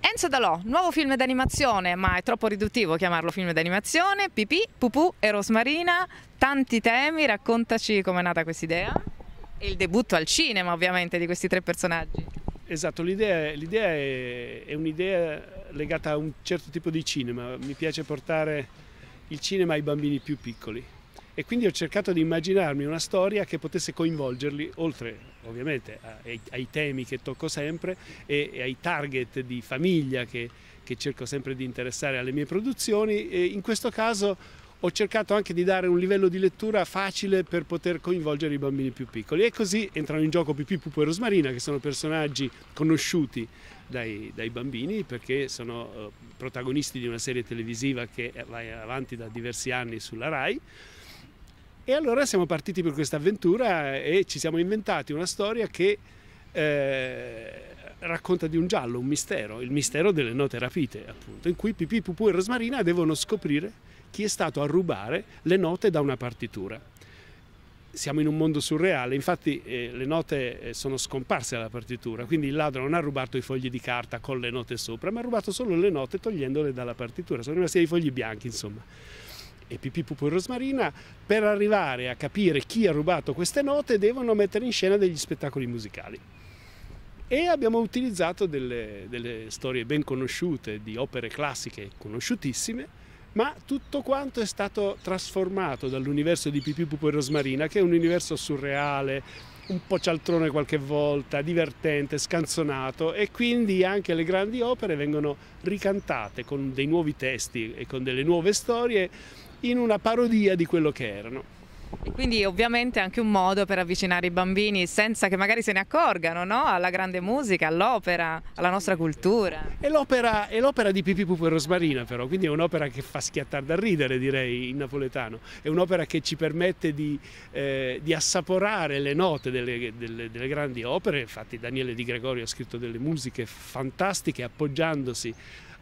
Enzo Dalò, nuovo film d'animazione, ma è troppo riduttivo chiamarlo film d'animazione, Pipì, Pupù e Rosmarina, tanti temi, raccontaci com'è nata questa idea e il debutto al cinema ovviamente di questi tre personaggi. Esatto, l'idea, è, è un'idea legata a un certo tipo di cinema, mi piace portare il cinema ai bambini più piccoli e quindi ho cercato di immaginarmi una storia che potesse coinvolgerli, oltre ovviamente ai, ai temi che tocco sempre e, e, ai target di famiglia che, che cerco sempre di interessare alle mie produzioni. E in questo caso ho cercato anche di dare un livello di lettura facile per poter coinvolgere i bambini più piccoli e così entrano in gioco Pipì, Pupo e Rosmarina che sono personaggi conosciuti dai, dai bambini perché sono eh, protagonisti di una serie televisiva che va avanti da diversi anni sulla RAI e allora siamo partiti per questa avventura e ci siamo inventati una storia che eh, racconta di un giallo, un mistero, il mistero delle note rapite, appunto, in cui Pipì, Pupù e Rosmarina devono scoprire chi è stato a rubare le note da una partitura. Siamo in un mondo surreale, infatti eh, le note eh, sono scomparse dalla partitura, quindi il ladro non ha rubato i fogli di carta con le note sopra, ma ha rubato solo le note togliendole dalla partitura, sono rimasti i fogli bianchi, insomma e Pipi Pupo e Rosmarina per arrivare a capire chi ha rubato queste note devono mettere in scena degli spettacoli musicali e abbiamo utilizzato delle, delle, storie ben conosciute di opere classiche conosciutissime ma tutto quanto è stato trasformato dall'universo di Pipi Pupo e Rosmarina che è un universo surreale un po' cialtrone qualche volta, divertente, scanzonato e quindi anche le grandi opere vengono ricantate con dei nuovi testi e con delle nuove storie in una parodia di quello che erano. E quindi ovviamente anche un modo per avvicinare i bambini senza che magari se ne accorgano no? alla grande musica, all'opera, alla nostra cultura. È l'opera, di Pipì Pupo Rosmarina però, quindi è un'opera che fa schiattare da ridere direi in napoletano, è un'opera che ci permette di, eh, di assaporare le note delle, delle, delle, grandi opere, infatti Daniele Di Gregorio ha scritto delle musiche fantastiche appoggiandosi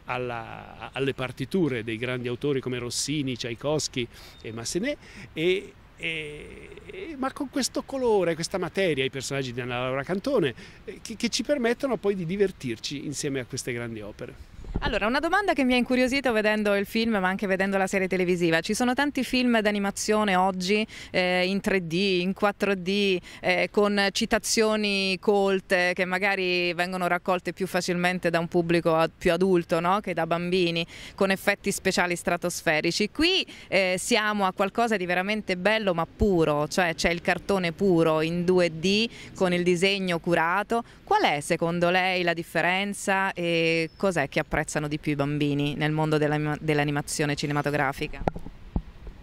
alla, alle partiture dei grandi autori come Rossini, Tchaikovsky e Massenet e, e, e, ma con questo colore, questa materia, i personaggi di Anna Laura Cantone, eh, che, che ci permettono poi di divertirci insieme a queste grandi opere. Allora, una domanda che mi ha incuriosito vedendo il film, ma anche vedendo la serie televisiva. Ci sono tanti film d'animazione oggi eh, in 3D, in 4D, eh, con citazioni colte che magari vengono raccolte più facilmente da un pubblico più adulto no? che da bambini, con effetti speciali stratosferici. Qui eh, siamo a qualcosa di veramente bello ma puro, cioè c'è il cartone puro in 2D con il disegno curato. Qual è secondo lei la differenza e cos'è che apprezza? apprezzano di più i bambini nel mondo dell'animazione cinematografica?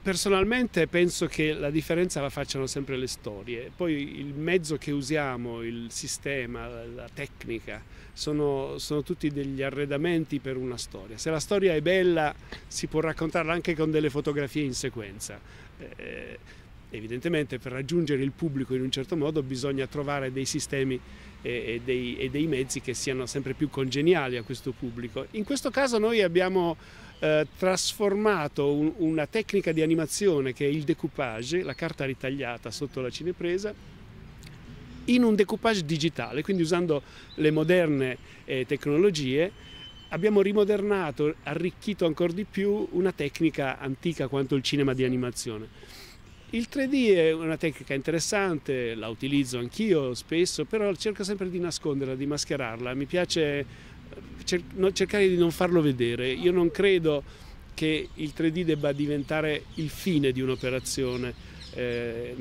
Personalmente penso che la differenza la facciano sempre le storie, poi il mezzo che usiamo, il sistema, la tecnica, sono, sono, tutti degli arredamenti per una storia. Se la storia è bella si può raccontarla anche con delle fotografie in sequenza. Eh, Evidentemente per raggiungere il pubblico in un certo modo bisogna trovare dei sistemi e, dei, e dei mezzi che siano sempre più congeniali a questo pubblico. In questo caso noi abbiamo eh, trasformato un, una tecnica di animazione che è il decoupage, la carta ritagliata sotto la cinepresa, in un decoupage digitale, quindi usando le moderne eh, tecnologie abbiamo rimodernato, arricchito ancora di più una tecnica antica quanto il cinema di animazione. Il 3D è una tecnica interessante, la utilizzo anch'io spesso, però cerco sempre di nasconderla, di mascherarla. Mi piace eh, cercare di non farlo vedere. Io non credo che il 3D debba diventare il fine di un'operazione. Eh,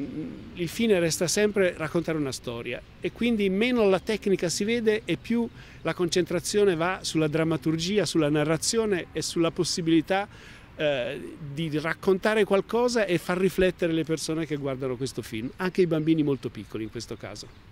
il fine resta sempre raccontare una storia e quindi meno la tecnica si vede e più la concentrazione va sulla drammaturgia, sulla narrazione e sulla possibilità eh, di raccontare qualcosa e far riflettere le persone che guardano questo film, anche i bambini molto piccoli in questo caso.